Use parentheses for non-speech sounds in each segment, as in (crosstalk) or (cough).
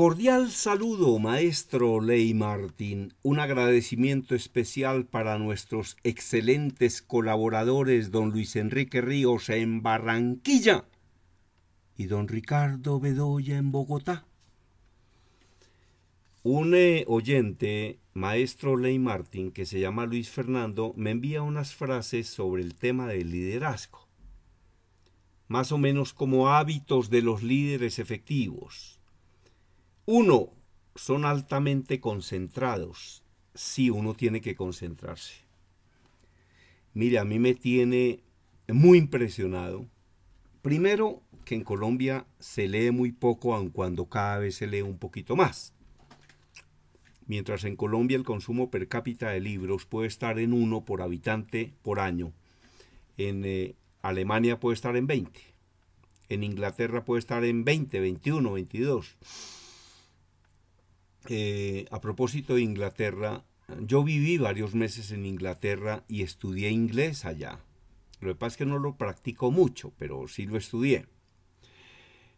Cordial saludo, maestro Ley Martín. Un agradecimiento especial para nuestros excelentes colaboradores, don Luis Enrique Ríos en Barranquilla y don Ricardo Bedoya en Bogotá. Un eh, oyente, maestro Ley Martín, que se llama Luis Fernando, me envía unas frases sobre el tema del liderazgo, más o menos como hábitos de los líderes efectivos uno, son altamente concentrados. Sí, uno tiene que concentrarse. Mire, a mí me tiene muy impresionado. Primero, que en Colombia se lee muy poco, aun cuando cada vez se lee un poquito más. Mientras en Colombia el consumo per cápita de libros puede estar en uno por habitante por año, en eh, Alemania puede estar en 20, en Inglaterra puede estar en 20, 21, 22 eh, a propósito de Inglaterra, yo viví varios meses en Inglaterra y estudié inglés allá. Lo que pasa es que no lo practico mucho, pero sí lo estudié.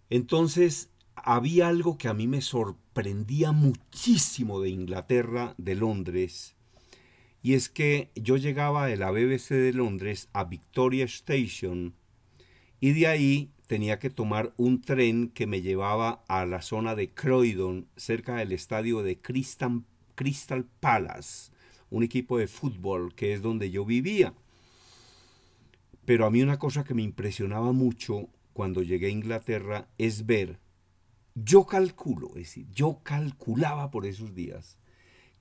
Entonces, había algo que a mí me sorprendía muchísimo de Inglaterra, de Londres, y es que yo llegaba de la BBC de Londres a Victoria Station y de ahí tenía que tomar un tren que me llevaba a la zona de Croydon, cerca del estadio de Crystal, Palace, un equipo de fútbol que es donde yo vivía. Pero a mí una cosa que me impresionaba mucho cuando llegué a Inglaterra es ver, yo calculo, es decir, yo calculaba por esos días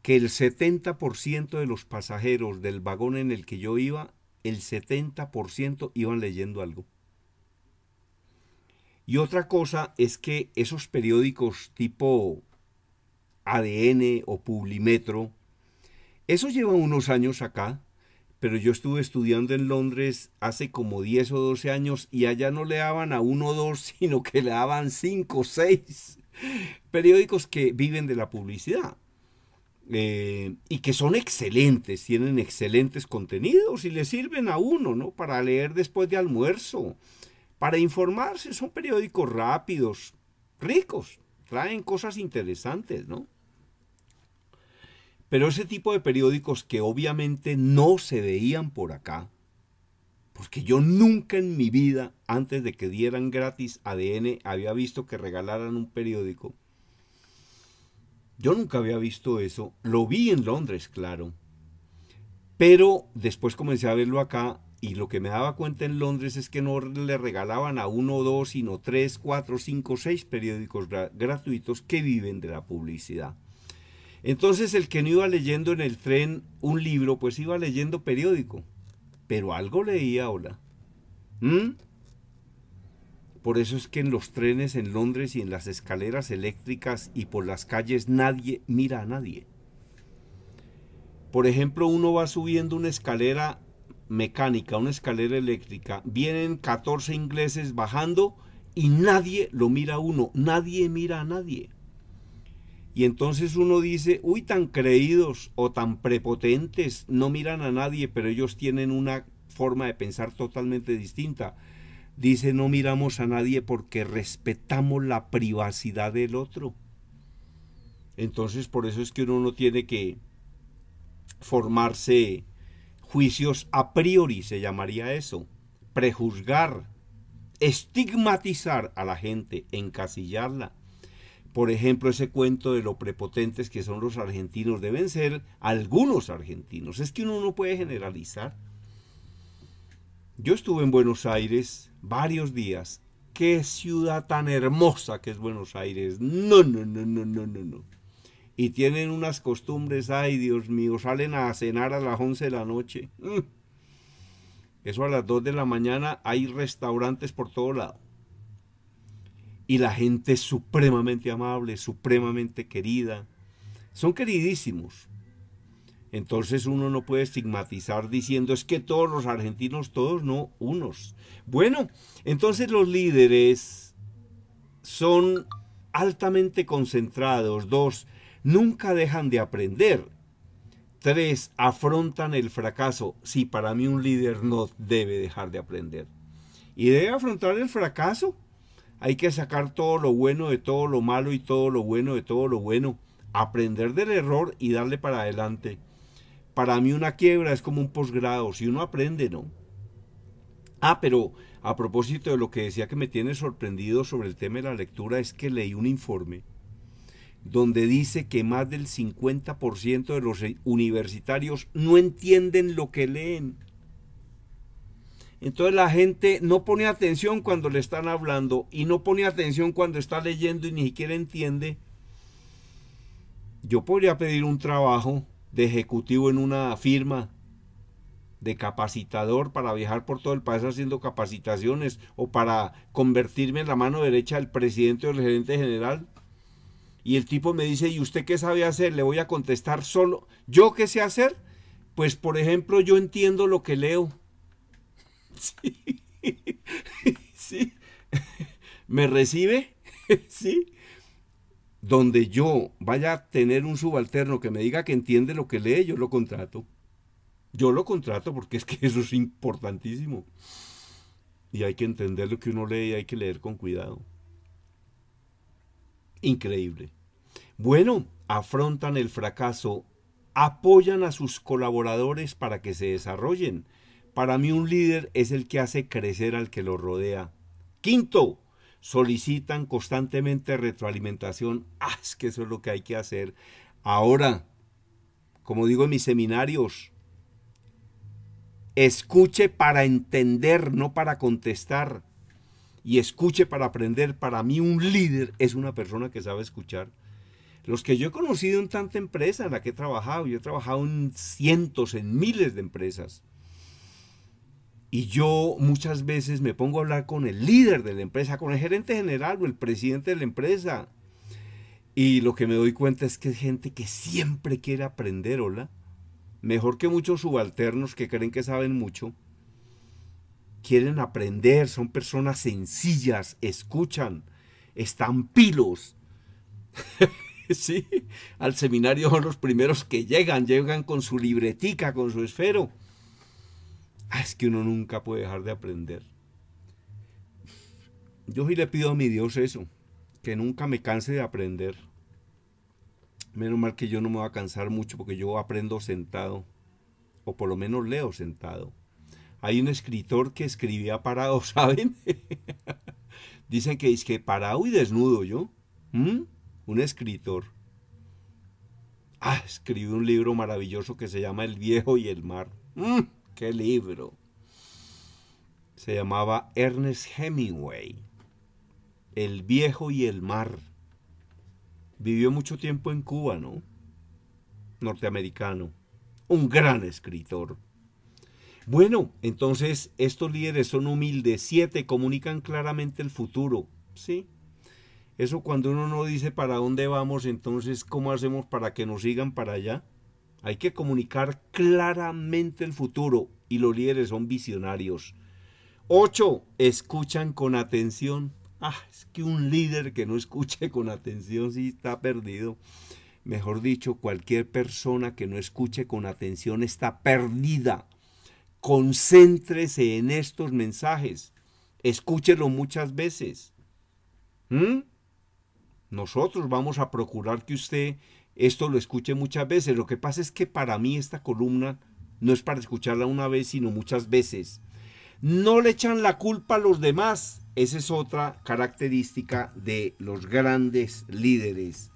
que el 70% de los pasajeros del vagón en el que yo iba, el 70% iban leyendo algo. Y otra cosa es que esos periódicos tipo ADN o Publimetro, eso lleva unos años acá, pero yo estuve estudiando en Londres hace como 10 o 12 años y allá no le daban a uno o dos, (laughs) sino que le daban cinco o seis periódicos que viven de la publicidad. Eh, y que son excelentes, tienen excelentes contenidos y le sirven a uno, ¿no? Para leer después de almuerzo para informarse son periódicos rápidos, ricos, traen cosas interesantes, ¿no? Pero ese tipo de periódicos que obviamente no se veían por acá, porque yo nunca en mi vida, antes de que dieran gratis ADN, había visto que regalaran un periódico. Yo nunca había visto eso. Lo vi en Londres, claro. Pero después comencé a verlo acá y lo que me daba cuenta en Londres es que no le regalaban a uno o dos, sino tres, cuatro, cinco, seis periódicos gratuitos que viven de la publicidad. Entonces el que no iba leyendo en el tren un libro, pues iba leyendo periódico. Pero algo leía hola. ¿Mm? Por eso es que en los trenes en Londres y en las escaleras eléctricas y por las calles nadie mira a nadie. Por ejemplo, uno va subiendo una escalera mecánica, una escalera eléctrica, vienen 14 ingleses bajando y nadie lo mira a uno, nadie mira a nadie. Y entonces uno dice, uy, tan creídos o tan prepotentes, no miran a nadie, pero ellos tienen una forma de pensar totalmente distinta. Dice, no miramos a nadie porque respetamos la privacidad del otro. Entonces, por eso es que uno no tiene que formarse Juicios a priori se llamaría eso. Prejuzgar, estigmatizar a la gente, encasillarla. Por ejemplo, ese cuento de lo prepotentes que son los argentinos, deben ser algunos argentinos. Es que uno no puede generalizar. Yo estuve en Buenos Aires varios días. Qué ciudad tan hermosa que es Buenos Aires. No, no, no, no, no, no, no y tienen unas costumbres, ay Dios mío, salen a cenar a las 11 de la noche. Mm. Eso a las 2 de la mañana hay restaurantes por todo lado. Y la gente es supremamente amable, supremamente querida. Son queridísimos. Entonces uno no puede estigmatizar diciendo es que todos los argentinos, todos no, unos. Bueno, entonces los líderes son altamente concentrados. Dos, nunca dejan de aprender. Tres, afrontan el fracaso. Sí, para mí un líder no debe dejar de aprender. Y debe afrontar el fracaso. Hay que sacar todo lo bueno de todo lo malo y todo lo bueno de todo lo bueno. Aprender del error y darle para adelante. Para mí una quiebra es como un posgrado. Si uno aprende, ¿no? Ah, pero a propósito de lo que decía que me tiene sorprendido sobre el tema de la lectura es que leí un informe donde dice que más del 50% de los universitarios no entienden lo que leen. Entonces la gente no pone atención cuando le están hablando y no pone atención cuando está leyendo y ni siquiera entiende. Yo podría pedir un trabajo de ejecutivo en una firma de capacitador para viajar por todo el país haciendo capacitaciones o para convertirme en la mano derecha del presidente o del gerente general y el tipo me dice, ¿y usted qué sabe hacer? Le voy a contestar solo. ¿Yo qué sé hacer? Pues, por ejemplo, yo entiendo lo que leo. (laughs) Sí. (laughs) (laughs) ¿Me recibe? Sí. Donde yo vaya a tener un subalterno que me diga que entiende lo que lee, yo lo contrato. Yo lo contrato porque es que eso es importantísimo. Y hay que entender lo que uno lee y hay que leer con cuidado. Increíble. Bueno, afrontan el fracaso, apoyan a sus colaboradores para que se desarrollen. Para mí un líder es el que hace crecer al que lo rodea. Quinto, solicitan constantemente retroalimentación. (laughs) Ah, es que eso es lo que hay que hacer. Ahora, como digo en mis seminarios, escuche para entender, no para contestar. Y escuche para aprender. Para mí un líder es una persona que sabe escuchar. Los que yo he conocido en tanta empresa en la que he trabajado, yo he trabajado en cientos, en miles de empresas. Y yo muchas veces me pongo a hablar con el líder de la empresa, con el gerente general o el presidente de la empresa. Y lo que me doy cuenta es que es gente que siempre quiere aprender, hola. Mejor que muchos subalternos que creen que saben mucho. Quieren aprender, son personas sencillas, escuchan, están pilos. (laughs) (laughs) sí, al seminario son los primeros que llegan, llegan con su libretica, con su esfero. Ah, es que uno nunca puede dejar de aprender. Yo sí le pido a mi Dios eso, que nunca me canse de aprender. Menos mal que yo no me voy a cansar mucho porque yo aprendo sentado, o por lo menos leo sentado. Hay un escritor que escribía parado, (laughs) ¿saben? Dicen que es que parado y desnudo yo. ¿Mm? un escritor, ha escrito un libro maravilloso que se llama El viejo y el mar. Mm, ¡Qué libro! Se llamaba Ernest Hemingway. El viejo y el mar. Vivió mucho tiempo en Cuba, ¿no? Norteamericano. Un gran escritor. Bueno, entonces estos líderes son humildes. Siete, comunican claramente el futuro. ¿Sí? Eso cuando uno no dice para dónde vamos, entonces, ¿cómo hacemos para que nos sigan para allá? Hay que comunicar claramente el futuro y los líderes son visionarios. 8. Escuchan con atención. Ah, es que un líder que no escuche con atención sí está perdido. Mejor dicho, cualquier persona que no escuche con atención está perdida. Concéntrese en estos mensajes. Escúchelo muchas veces. ¿Mm? Nosotros vamos a procurar que usted esto lo escuche muchas veces. Lo que pasa es que para mí esta columna no es para escucharla una vez, sino muchas veces. No le echan la culpa a los demás. Esa es otra característica de los grandes líderes.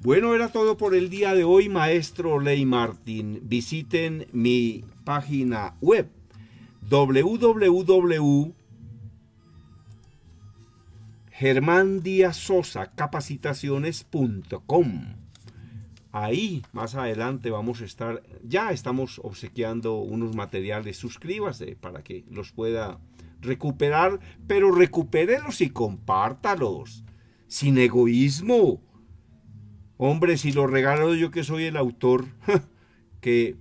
Bueno, era todo por el día de hoy, maestro Ley Martín. Visiten mi página web www Germán Díaz Sosa, capacitaciones.com. Ahí más adelante vamos a estar, ya estamos obsequiando unos materiales, suscríbase para que los pueda recuperar, pero recupérelos y compártalos, sin egoísmo. Hombre, si los regalo yo que soy el autor, (laughs) que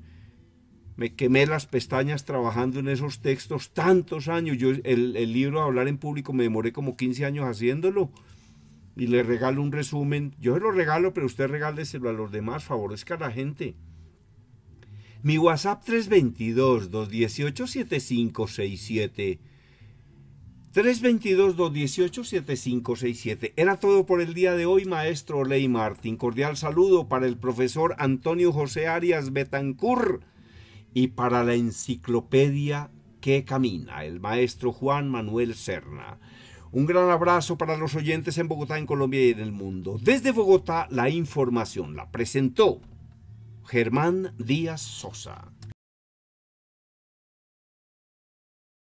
me quemé las pestañas trabajando en esos textos tantos años. Yo el, libro Hablar en Público me demoré como 15 años haciéndolo y le regalo un resumen. Yo se lo regalo, pero usted regáleselo a los demás, favorezca a la gente. Mi WhatsApp 322-218-7567. 322-218-7567. Era todo por el día de hoy, maestro Ley Martín. Cordial saludo para el profesor Antonio José Arias Betancur y para la enciclopedia que camina, el maestro Juan Manuel Serna. Un gran abrazo para los oyentes en Bogotá, en Colombia y en el mundo. Desde Bogotá, la información la presentó Germán Díaz Sosa.